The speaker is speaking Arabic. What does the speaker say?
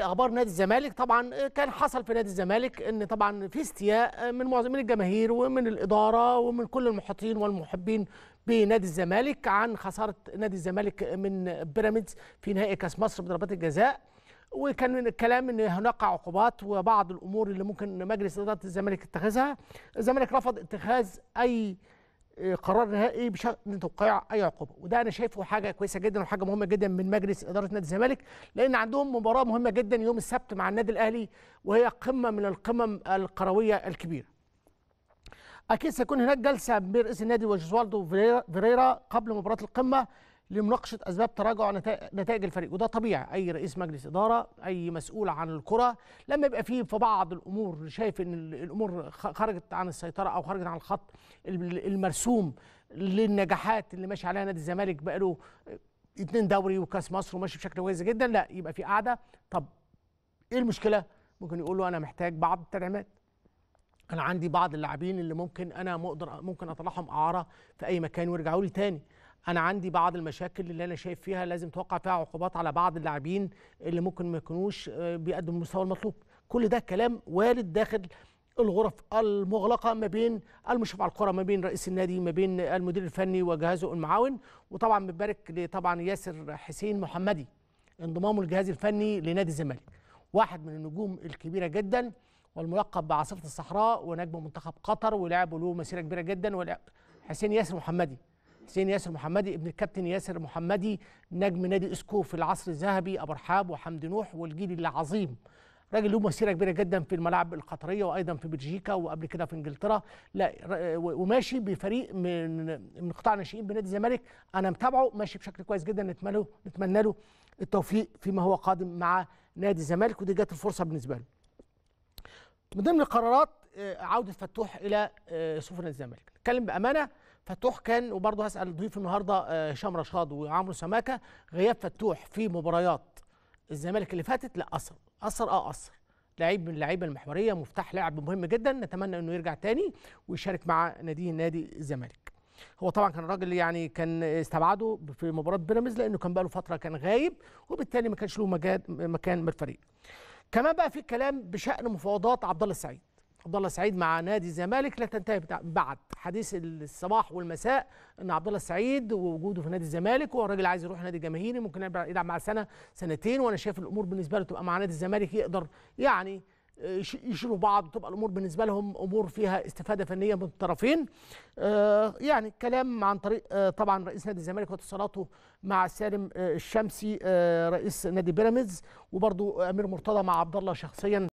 اخبار نادي الزمالك طبعا آه، كان حصل في نادي الزمالك ان طبعا في استياء آه، من معظم من الجماهير ومن الاداره ومن كل المحيطين والمحبين بنادي الزمالك عن خساره نادي الزمالك من بيراميدز في نهائي كاس مصر بضربات الجزاء وكان من الكلام ان هناك عقوبات وبعض الامور اللي ممكن مجلس اداره الزمالك اتخذها الزمالك رفض اتخاذ اي آه، قرار نهائي بشان توقيع اي عقوبه وده انا شايفه حاجه كويسه جدا وحاجه مهمه جدا من مجلس اداره نادي الزمالك لان عندهم مباراه مهمه جدا يوم السبت مع النادي الاهلي وهي قمه من القمم القرويه الكبيره اكيد سيكون هناك جلسه برئيس النادي وجوزوالدو فيريرا قبل مباراه القمه لمناقشه اسباب تراجع نتائج الفريق وده طبيعي اي رئيس مجلس اداره اي مسؤول عن الكره لما يبقى فيه في بعض الامور شايف ان الامور خرجت عن السيطره او خرجت عن الخط المرسوم للنجاحات اللي ماشي عليها نادي الزمالك بقاله اتنين دوري وكاس مصر وماشي بشكل كويس جدا لا يبقى في قاعده طب ايه المشكله ممكن يقول له انا محتاج بعض التدعيمات انا عندي بعض اللاعبين اللي ممكن انا مقدر ممكن اطلعهم اعاره في اي مكان ويرجعوا لي تاني انا عندي بعض المشاكل اللي انا شايف فيها لازم توقع فيها عقوبات على بعض اللاعبين اللي ممكن ما يكونوش آه، بيقدموا المستوى المطلوب كل ده كلام وارد داخل الغرف المغلقه ما بين المشرف على الكره ما بين رئيس النادي ما بين المدير الفني وجهازه المعاون وطبعا بنبارك طبعا ياسر حسين محمدي انضمامه للجهاز الفني لنادي الزمالك واحد من النجوم الكبيره جدا والملقب بعاصفه الصحراء ونجم منتخب قطر ولعب له مسيره كبيره جدا حسين ياسر محمدي حسين ياسر محمدي ابن الكابتن ياسر محمدي نجم نادي اسكو في العصر الذهبي ابو رحاب وحمد نوح والجيل العظيم راجل له مسيره كبيره جدا في الملاعب القطريه وايضا في بلجيكا وقبل كده في انجلترا لا وماشي بفريق من من قطاع الناشئين بنادي الزمالك انا متابعه ماشي بشكل كويس جدا نتمنى له نتمنى له التوفيق فيما هو قادم مع نادي الزمالك ودي جت الفرصه بالنسبه له من ضمن القرارات آه، عوده فتوح الى سفن آه، الزمالك اتكلم بامانه فتوح كان وبرضه هسال ضيف النهارده هشام آه، رشاد وعمرو سماكه غياب فتوح في مباريات الزمالك اللي فاتت لا اثر اثر اه اثر لعيب من اللعيبه المحوريه مفتاح لعب مهم جدا نتمنى انه يرجع تاني ويشارك مع نادي نادي الزمالك هو طبعا كان راجل يعني كان استبعده في مباراه بيراميدز لانه كان بقاله فتره كان غايب وبالتالي ما كانش له مكان مكان من الفريق كمان بقى في كلام بشان مفاوضات عبد الله السعيد عبد الله السعيد مع نادي الزمالك لا تنتهي بعد حديث الصباح والمساء ان عبد الله السعيد ووجوده في نادي الزمالك هو الراجل عايز يروح نادي جماهيري ممكن يلعب مع سنه سنتين وانا شايف الامور بالنسبه له تبقى مع نادي الزمالك يقدر يعني آه، يشيلوا بعض وتبقى الامور بالنسبه لهم امور فيها استفاده فنيه من الطرفين آه يعني كلام عن طريق آه طبعا رئيس نادي الزمالك واتصالاته مع سالم آه الشمسي آه، رئيس نادي بيراميدز وبرضو امير مرتضى مع عبد الله شخصيا